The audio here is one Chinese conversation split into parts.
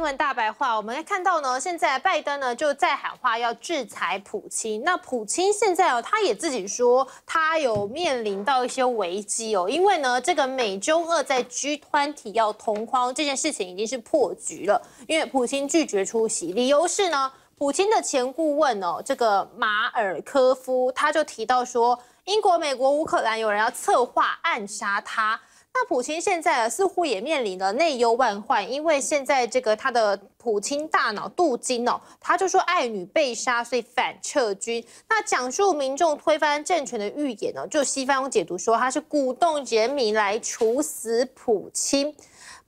新闻大白话，我们看到呢，现在拜登呢就在喊话要制裁普京。那普京现在哦，他也自己说他有面临到一些危机哦，因为呢，这个美中俄在 G 团体要同框这件事情已经是破局了，因为普京拒绝出席，理由是呢，普京的前顾问哦，这个马尔科夫他就提到说，英国、美国、乌克兰有人要策划暗杀他。那普京现在似乎也面临了内忧万患，因为现在这个他的普京大脑镀金哦，他就说爱女被杀，所以反撤军。那讲述民众推翻政权的预言呢？就西方解读说，他是鼓动人民来处死普京。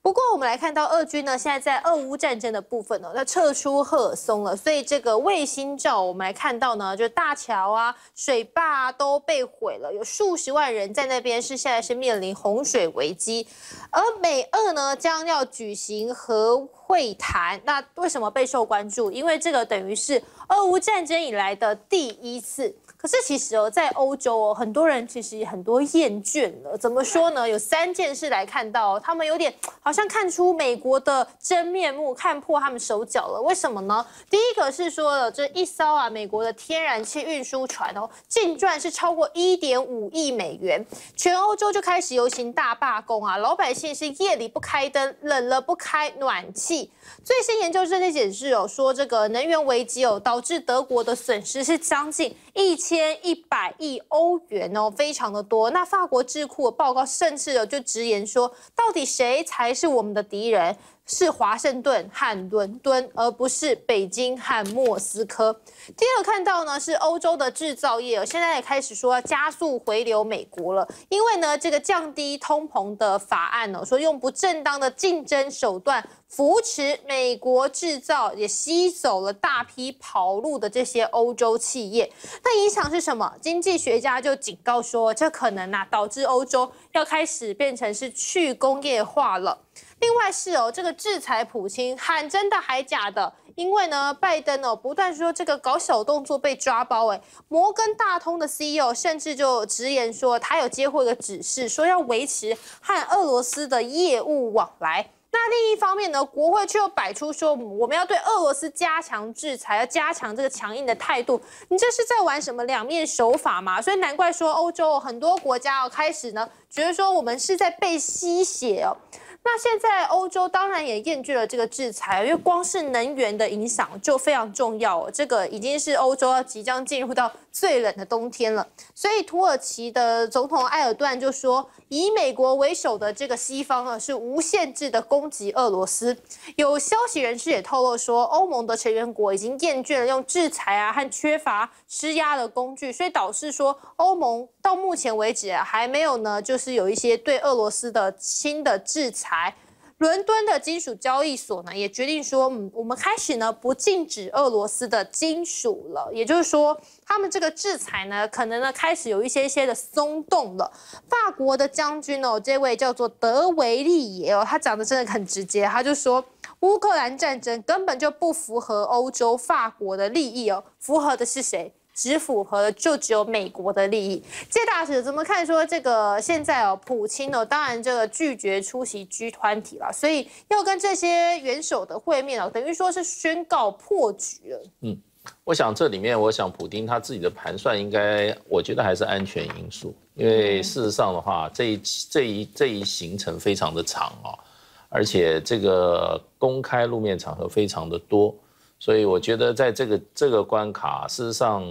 不过我们来看到俄军呢，现在在俄乌战争的部分呢，那撤出赫尔松了，所以这个卫星照我们来看到呢，就是大桥啊、水坝都被毁了，有数十万人在那边，是现在是面临洪水。危机，而美俄呢将要举行核。会谈那为什么备受关注？因为这个等于是俄乌战争以来的第一次。可是其实哦，在欧洲哦，很多人其实很多厌倦了。怎么说呢？有三件事来看到，他们有点好像看出美国的真面目，看破他们手脚了。为什么呢？第一个是说了这一艘啊，美国的天然气运输船哦，净赚是超过一点五亿美元，全欧洲就开始游行大罢工啊，老百姓是夜里不开灯，冷了不开暖气。最新研究证据显示，哦，说这个能源危机哦，导致德国的损失是将近一千一百亿欧元哦，非常的多。那法国智库的报告甚至哦，就直言说，到底谁才是我们的敌人？是华盛顿和伦敦，而不是北京和莫斯科。第二，看到呢是欧洲的制造业，现在也开始说要加速回流美国了，因为呢这个降低通膨的法案呢，说用不正当的竞争手段扶持美国制造，也吸走了大批跑路的这些欧洲企业。那影响是什么？经济学家就警告说，这可能呐，导致欧洲要开始变成是去工业化了。另外是哦，这个制裁普京，喊真的还假的？因为呢，拜登哦不断说这个搞小动作被抓包，哎，摩根大通的 CEO 甚至就直言说他有接获一个指示，说要维持和俄罗斯的业务往来。那另一方面呢，国会却又摆出说我们要对俄罗斯加强制裁，要加强这个强硬的态度。你这是在玩什么两面手法嘛？所以难怪说欧洲很多国家哦开始呢觉得说我们是在被吸血哦。那现在欧洲当然也厌倦了这个制裁，因为光是能源的影响就非常重要。这个已经是欧洲即将进入到最冷的冬天了。所以土耳其的总统埃尔段就说，以美国为首的这个西方啊，是无限制的攻击俄罗斯。有消息人士也透露说，欧盟的成员国已经厌倦了用制裁啊和缺乏施压的工具，所以导致说欧盟到目前为止还没有呢，就是有一些对俄罗斯的新的制裁。来，伦敦的金属交易所呢，也决定说，嗯，我们开始呢不禁止俄罗斯的金属了，也就是说，他们这个制裁呢，可能呢开始有一些一些的松动了。法国的将军哦，这位叫做德维利耶哦，他讲的真的很直接，他就说，乌克兰战争根本就不符合欧洲法国的利益哦，符合的是谁？只符合就只有美国的利益，谢大使怎么看？说这个现在哦，普京哦，当然这个拒绝出席 G 团体了，所以要跟这些元首的会面啊，等于说是宣告破局了。嗯，我想这里面，我想普京他自己的盘算，应该我觉得还是安全因素，因为事实上的话，这一这一这一行程非常的长哦，而且这个公开露面场合非常的多。所以我觉得，在这个这个关卡，事实上，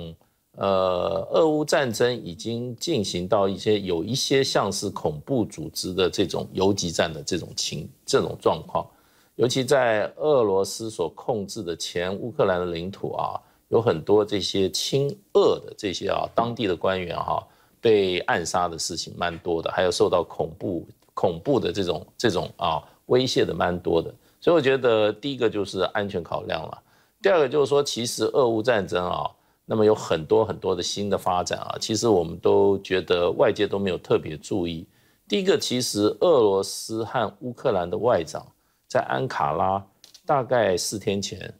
呃，俄乌战争已经进行到一些有一些像是恐怖组织的这种游击战的这种情这种状况，尤其在俄罗斯所控制的前乌克兰的领土啊，有很多这些亲俄的这些啊当地的官员哈被暗杀的事情蛮多的，还有受到恐怖恐怖的这种这种啊威胁的蛮多的。所以我觉得，第一个就是安全考量了。第二个就是说，其实俄乌战争啊，那么有很多很多的新的发展啊，其实我们都觉得外界都没有特别注意。第一个，其实俄罗斯和乌克兰的外长在安卡拉，大概四天前，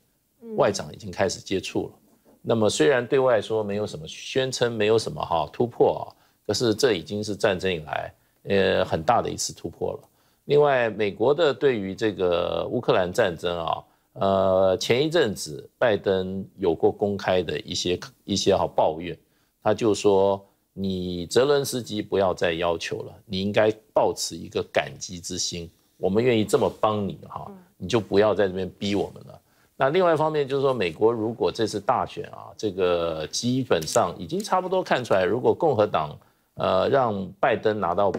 外长已经开始接触了。那么虽然对外说没有什么，宣称没有什么哈突破，啊，可是这已经是战争以来呃很大的一次突破了。另外，美国的对于这个乌克兰战争啊。呃，前一阵子拜登有过公开的一些一些哈抱怨，他就说你泽伦斯基不要再要求了，你应该抱持一个感激之心，我们愿意这么帮你哈，你就不要在这边逼我们了。那另外一方面就是说，美国如果这次大选啊，这个基本上已经差不多看出来，如果共和党呃让拜登拿到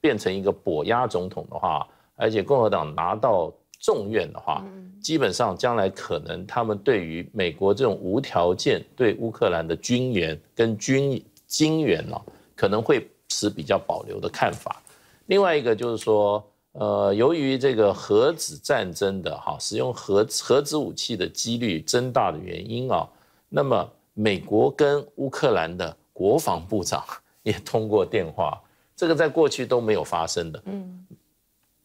变成一个跛压总统的话，而且共和党拿到。众院的话，基本上将来可能他们对于美国这种无条件对乌克兰的军援跟军军援哦，可能会持比较保留的看法。另外一个就是说，呃，由于这个核子战争的哈，使用核核子武器的几率增大的原因啊，那么美国跟乌克兰的国防部长也通过电话，这个在过去都没有发生的。嗯。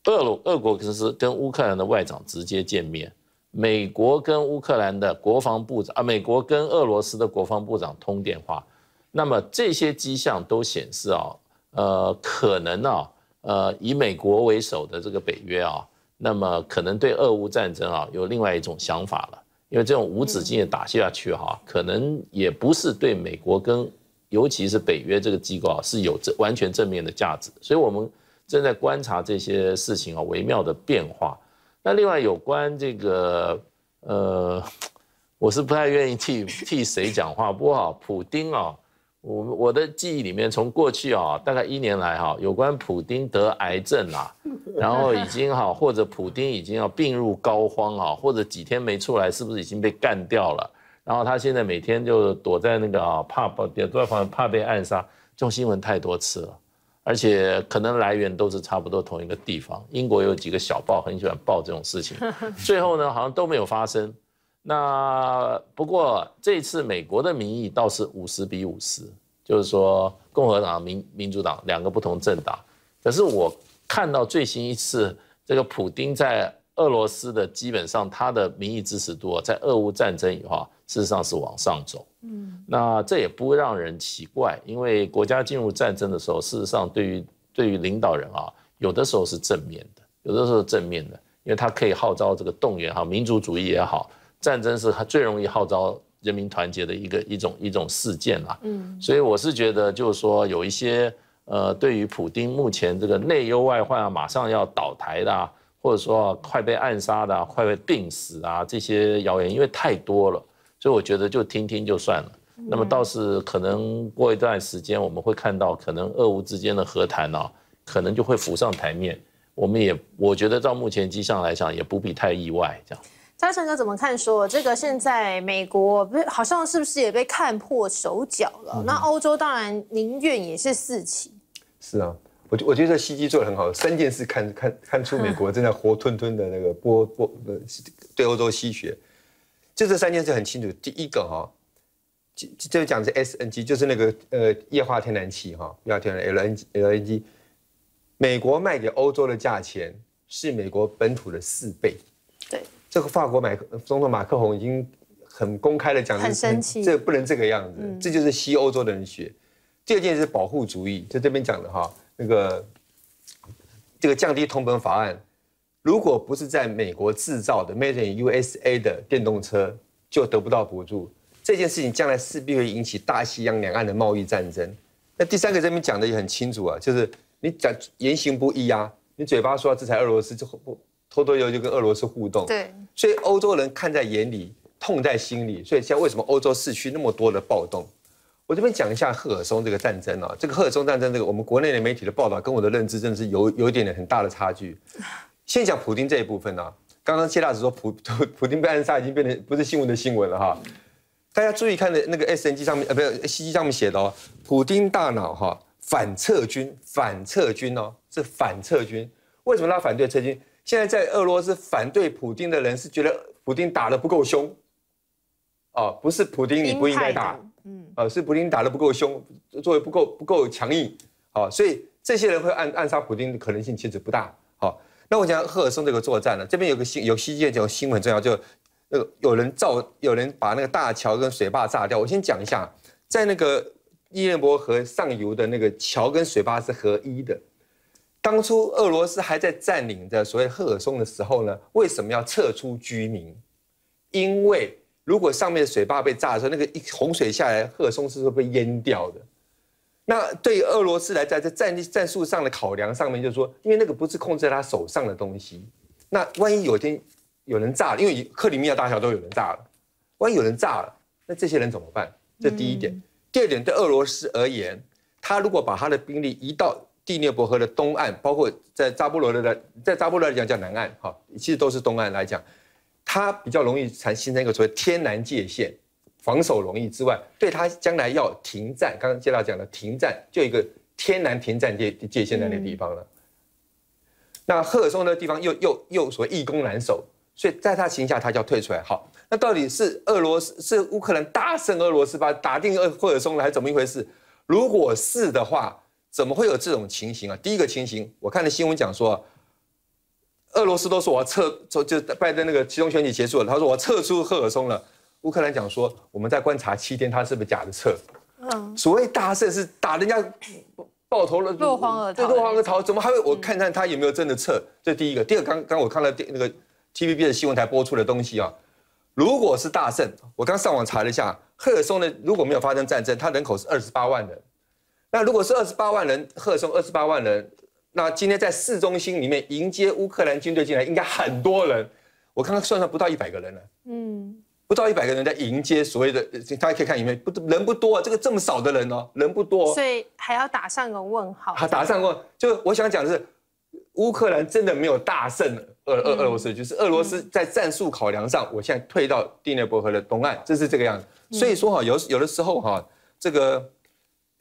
俄罗俄国更是跟乌克兰的外长直接见面，美国跟乌克兰的国防部长啊，美国跟俄罗斯的国防部长通电话，那么这些迹象都显示啊，呃，可能啊，呃，以美国为首的这个北约啊，那么可能对俄乌战争啊有另外一种想法了，因为这种无止境的打下去哈，可能也不是对美国跟尤其是北约这个机构啊是有正完全正面的价值，所以我们。正在观察这些事情啊，微妙的变化。那另外有关这个呃，我是不太愿意替替谁讲话。不过哈，普丁啊，我我的记忆里面，从过去啊，大概一年来哈，有关普丁得癌症啊，然后已经哈，或者普丁已经要病入膏肓啊，或者几天没出来，是不是已经被干掉了？然后他现在每天就躲在那个啊，怕被躲在房，怕被暗杀，这种新闻太多次了。而且可能来源都是差不多同一个地方，英国有几个小报很喜欢报这种事情，最后呢好像都没有发生。那不过这次美国的民意倒是五十比五十，就是说共和党、民民主党两个不同政党。可是我看到最新一次这个普京在。俄罗斯的基本上，他的民意支持度在俄乌战争以后，事实上是往上走。嗯，那这也不让人奇怪，因为国家进入战争的时候，事实上对于对于领导人啊，有的时候是正面的，有的时候正面的，因为他可以号召这个动员哈，民族主义也好，战争是最容易号召人民团结的一个一种一种事件啦。嗯，所以我是觉得，就是说有一些呃，对于普丁目前这个内忧外患啊，马上要倒台的。或者说快被暗杀的，快被病死啊，这些谣言因为太多了，所以我觉得就听听就算了。那么倒是可能过一段时间，我们会看到可能俄乌之间的和谈哦，可能就会浮上台面。我们也我觉得到目前迹象来讲，也不必太意外。这样，嘉诚哥怎么看？说这个现在美国好像是不是也被看破手脚了？那欧洲当然宁愿也是四起。是啊。我觉我觉得西基做的很好，三件事看看看出美国正在活吞吞的那个波波呃对欧洲吸血，就这三件事很清楚。第一个哈，就就讲是 SNG，就是那个呃液化天然气哈，液化天然 LNG，LNG，美国卖给欧洲的价钱是美国本土的四倍。对。这个法国买总统马克宏已经很公开的讲很生气，这不能这个样子，这就是吸欧洲的人血。第二件是保护主义，就这边讲的哈。那个这个降低通本法案，如果不是在美国制造的 Made in USA 的电动车，就得不到补助。这件事情将来势必会引起大西洋两岸的贸易战争。那第三个这边讲的也很清楚啊，就是你讲言行不一啊，你嘴巴说要制裁俄罗斯，就偷偷又就跟俄罗斯互动。对，所以欧洲人看在眼里，痛在心里。所以现在为什么欧洲市区那么多的暴动？我这边讲一下赫尔松这个战争哦，这个赫尔松战争这个我们国内的媒体的报道跟我的认知真的是有有一点很大的差距。先讲普京这一部分啊，刚刚谢大使说普 普普京被暗杀已经变成不是新闻的新闻了哈。大家注意看的那个 S N G 上面呃，不是 C G 上面写的，哦，普京大脑哈反撤军，反撤军哦是反撤军。为什么他反对撤军？现在在俄罗斯反对普京的人是觉得普京打得不够凶。哦，不是普丁你不应该打，嗯，呃，是普丁打的不够凶，作为不够不够强硬，好，所以这些人会暗暗杀普丁的可能性其实不大，好，那我讲赫尔松这个作战呢，这边有个新有西界，就新闻重要，就那个有人造有人把那个大桥跟水坝炸掉。我先讲一下，在那个伊甸伯河上游的那个桥跟水坝是合一的。当初俄罗斯还在占领着所谓赫尔松的时候呢，为什么要撤出居民？因为如果上面的水坝被炸的时候，那个一洪水下来，赫尔松是会被淹掉的。那对俄罗斯来，在战力战术上的考量，上面就是说，因为那个不是控制在他手上的东西。那万一有一天有人炸，了，因为克里米亚大桥都有人炸了，万一有人炸了，那这些人怎么办？这第一点。第二点，对俄罗斯而言，他如果把他的兵力移到第聂伯河的东岸，包括在扎波罗的，在扎波罗来讲叫南岸，哈，其实都是东岸来讲。它比较容易产形成一个所谓天然界限，防守容易之外，对它将来要停战，刚刚介绍讲的停战，就一个天然停战界界限在那地方了。那赫尔松那地方又又又所谓易攻难守，所以在他形下，他就要退出来。好，那到底是俄罗斯是乌克兰打胜俄罗斯吧，打定赫尔松了，还怎么一回事？如果是的话，怎么会有这种情形啊？第一个情形，我看了新闻讲说。俄罗斯都说我要撤，就拜登那个其中选举结束了，他说我撤出赫尔松了。乌克兰讲说我们在观察七天，他是不是假的撤？嗯，所谓大胜是打人家爆头了落荒而逃，落荒而逃，怎么还会？我看看他有没有真的撤？这第一个。第二，刚刚我看了那个 t v B 的新闻台播出的东西啊，如果是大胜，我刚上网查了一下，赫尔松呢如果没有发生战争，他人口是二十八万人。那如果是二十八万人，赫尔松二十八万人。那今天在市中心里面迎接乌克兰军队进来，应该很多人。我刚刚算算不到一百个人了，嗯，不到一百个人在迎接所谓的，大家可以看里面，不人不多，啊，这个这么少的人哦，人不多，所以还要打上个问号。打上问，就我想讲的是，乌克兰真的没有大胜，俄俄俄罗斯就是俄罗斯在战术考量上，我现在退到第聂伯河的东岸，这是这个样子。所以说哈，有有的时候哈，这个。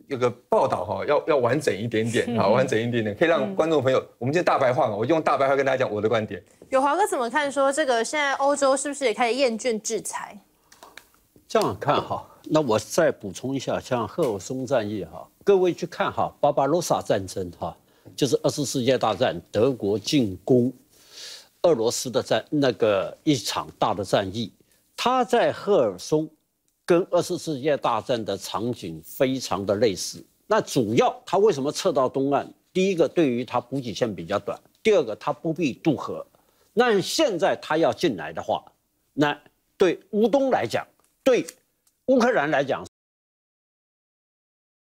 有个报道哈，要要完整一点点哈，完整一点点可以让观众朋友。我们天大白话嘛，我用大白话跟大家讲我的观点。有华哥怎么看？说这个现在欧洲是不是也开始厌倦制裁？这样看哈，那我再补充一下，像赫尔松战役哈，各位去看哈，巴巴罗萨战争哈，就是二次世界大战德国进攻俄罗斯的战那个一场大的战役，他在赫尔松。跟二次世界大战的场景非常的类似。那主要他为什么撤到东岸？第一个，对于他补给线比较短；第二个，他不必渡河。那现在他要进来的话，那对乌东来讲，对乌克兰来讲。